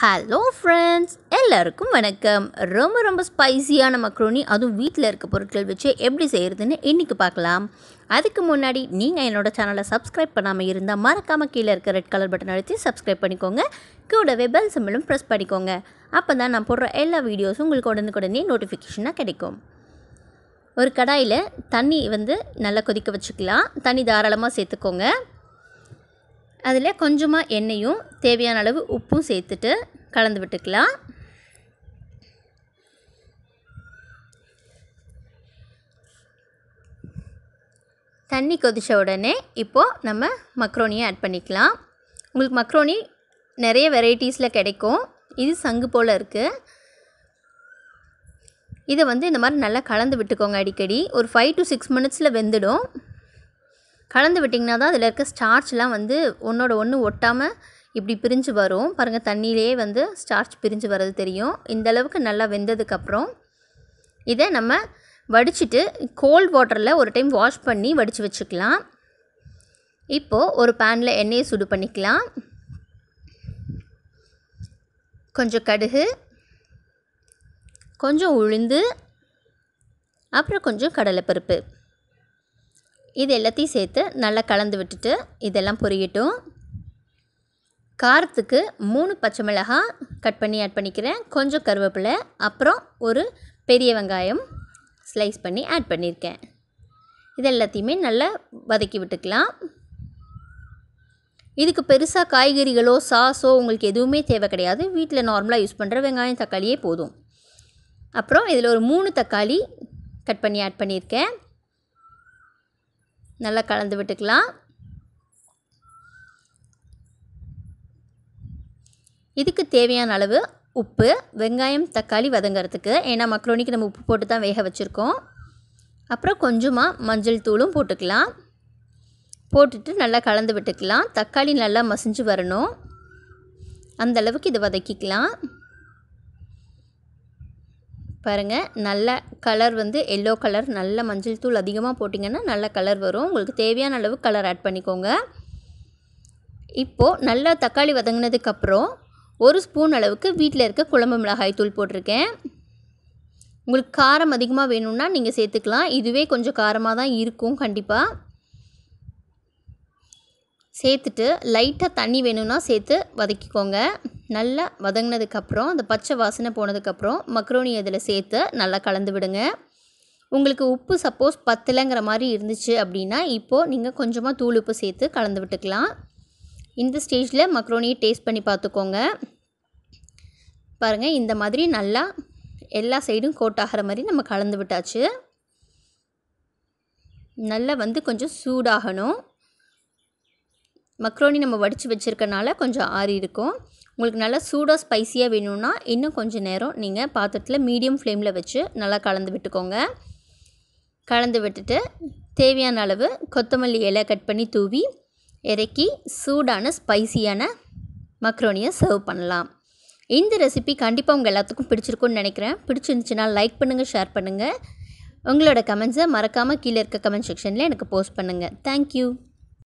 hello friends எல்லாருக்கும் வணக்கம் ரொம்ப ரொம்ப ஸ்பைஸியான மக்ரோனி அதுவும் வீட்டில் இருக்க பொருட்கள் வச்சு எப்படி செய்கிறதுன்னு இன்றைக்கி பார்க்கலாம் அதுக்கு முன்னாடி நீங்கள் என்னோடய சேனலை சப்ஸ்கிரைப் பண்ணாமல் இருந்தால் மறக்காமல் கீழே இருக்க ரெட் கலர் பட்டன் அழுத்தி சப்ஸ்கிரைப் பண்ணிக்கோங்க கூடவே பெல் சிம்பிளும் ப்ரெஸ் பண்ணிக்கோங்க அப்போ தான் நான் போடுற எல்லா வீடியோஸும் உங்களுக்கு உடனுக்குடனே நோட்டிஃபிகேஷனாக கிடைக்கும் ஒரு கடாயில் தண்ணி வந்து நல்லா கொதிக்க வச்சுக்கலாம் தண்ணி தாராளமாக சேர்த்துக்கோங்க அதில் கொஞ்சமாக எண்ணெயும் தேவையான அளவு உப்பும் சேர்த்துட்டு கலந்து விட்டுக்கலாம் தண்ணி கொதித்த உடனே இப்போது நம்ம மக்ரோனியை ஆட் பண்ணிக்கலாம் உங்களுக்கு மக்ரோனி நிறைய வெரைட்டிஸில் கிடைக்கும் இது சங்கு போல் இருக்குது இதை வந்து இந்த மாதிரி நல்லா கலந்து விட்டுக்கோங்க அடிக்கடி ஒரு ஃபைவ் டு சிக்ஸ் மினிட்ஸில் வெந்துடும் கலந்து விட்டிங்கன்னா தான் அதில் இருக்க ஸ்டார்ச்லாம் வந்து ஒன்றோட ஒன்று ஒட்டாமல் இப்படி பிரிஞ்சு வரும் பாருங்கள் தண்ணியிலேயே வந்து ஸ்டார்ச் பிரிஞ்சு வர்றது தெரியும் இந்த அளவுக்கு நல்லா வெந்ததுக்கப்புறம் இதை நம்ம வடிச்சுட்டு கோல்ட் வாட்டரில் ஒரு டைம் வாஷ் பண்ணி வடித்து வச்சுக்கலாம் இப்போது ஒரு பேனில் எண்ணெயை சுடு பண்ணிக்கலாம் கொஞ்சம் கடுகு கொஞ்சம் உளுந்து அப்புறம் கொஞ்சம் கடலைப்பருப்பு இது எல்லாத்தையும் சேர்த்து நல்லா கலந்து விட்டுட்டு இதெல்லாம் பொரியட்டும் காரத்துக்கு மூணு பச்சை மிளகாய் கட் பண்ணி ஆட் பண்ணிக்கிறேன் கொஞ்சம் கருவேப்பிலை அப்புறம் ஒரு பெரிய வெங்காயம் ஸ்லைஸ் பண்ணி ஆட் பண்ணியிருக்கேன் இது எல்லாத்தையுமே நல்லா வதக்கி விட்டுக்கலாம் இதுக்கு பெருசாக காய்கறிகளோ சாஸோ உங்களுக்கு எதுவுமே தேவை கிடையாது வீட்டில் நார்மலாக யூஸ் பண்ணுற வெங்காயம் தக்காளியே போதும் அப்புறம் இதில் ஒரு மூணு தக்காளி கட் பண்ணி ஆட் பண்ணியிருக்கேன் நல்லா கலந்து விட்டுக்கலாம் இதுக்கு தேவையான அளவு உப்பு வெங்காயம் தக்காளி வதங்கிறதுக்கு ஏன்னா மக்ரோனிக்கு நம்ம உப்பு போட்டு தான் வேக வச்சுருக்கோம் அப்புறம் கொஞ்சமாக மஞ்சள் தூளும் போட்டுக்கலாம் போட்டுட்டு நல்லா கலந்து விட்டுக்கலாம் தக்காளி நல்லா மசிஞ்சு வரணும் அந்தளவுக்கு இதை வதக்கிக்கலாம் பாருங்கள் நல்ல கலர் வந்து எல்லோ கலர் நல்ல மஞ்சள் தூள் அதிகமாக போட்டிங்கன்னா நல்ல கலர் வரும் உங்களுக்கு தேவையான அளவு கலர் ஆட் பண்ணிக்கோங்க இப்போது நல்லா தக்காளி வதங்கினதுக்கப்புறம் ஒரு ஸ்பூன் அளவுக்கு வீட்டில் இருக்க குழம்பு மிளகாய் தூள் போட்டிருக்கேன் உங்களுக்கு காரம் அதிகமாக வேணும்னா நீங்கள் சேர்த்துக்கலாம் இதுவே கொஞ்சம் காரமாக தான் இருக்கும் கண்டிப்பாக சேர்த்துட்டு லைட்டாக தண்ணி வேணும்னா சேர்த்து வதக்கிக்கோங்க நல்லா வதங்கினதுக்கப்புறம் அந்த பச்சை வாசனை போனதுக்கப்புறம் மக்ரோனி அதில் சேர்த்து நல்லா கலந்து விடுங்க உங்களுக்கு உப்பு சப்போஸ் பத்தலைங்கிற மாதிரி இருந்துச்சு அப்படின்னா இப்போது நீங்கள் கொஞ்சமாக தூள் உப்பு சேர்த்து கலந்து விட்டுக்கலாம் இந்த ஸ்டேஜில் மக்ரோனியை டேஸ்ட் பண்ணி பார்த்துக்கோங்க பாருங்கள் இந்த மாதிரி நல்லா எல்லா சைடும் கோட் ஆகிற மாதிரி நம்ம கலந்து விட்டாச்சு நல்லா வந்து கொஞ்சம் சூடாகணும் மக்ரோனி நம்ம வடித்து வச்சுருக்கனால கொஞ்சம் ஆறி இருக்கும் உங்களுக்கு நல்லா சூடாக ஸ்பைஸியாக வேணும்னா இன்னும் கொஞ்சம் நேரம் நீங்கள் பாத்திரத்தில் மீடியம் ஃப்ளேமில் வச்சு நல்லா கலந்து விட்டுக்கோங்க கலந்து விட்டுட்டு தேவையான அளவு கொத்தமல்லி இலை கட் பண்ணி தூவி இறக்கி சூடான ஸ்பைசியான மக்ரோனியை சர்வ் பண்ணலாம் இந்த ரெசிபி கண்டிப்பாக உங்கள் எல்லாத்துக்கும் பிடிச்சிருக்கும்னு நினைக்கிறேன் பிடிச்சிருந்துச்சுன்னா லைக் பண்ணுங்கள் ஷேர் பண்ணுங்கள் உங்களோட கமெண்ட்ஸை மறக்காமல் கீழே இருக்க கமெண்ட் செக்ஷனில் எனக்கு போஸ்ட் பண்ணுங்கள் தேங்க்யூ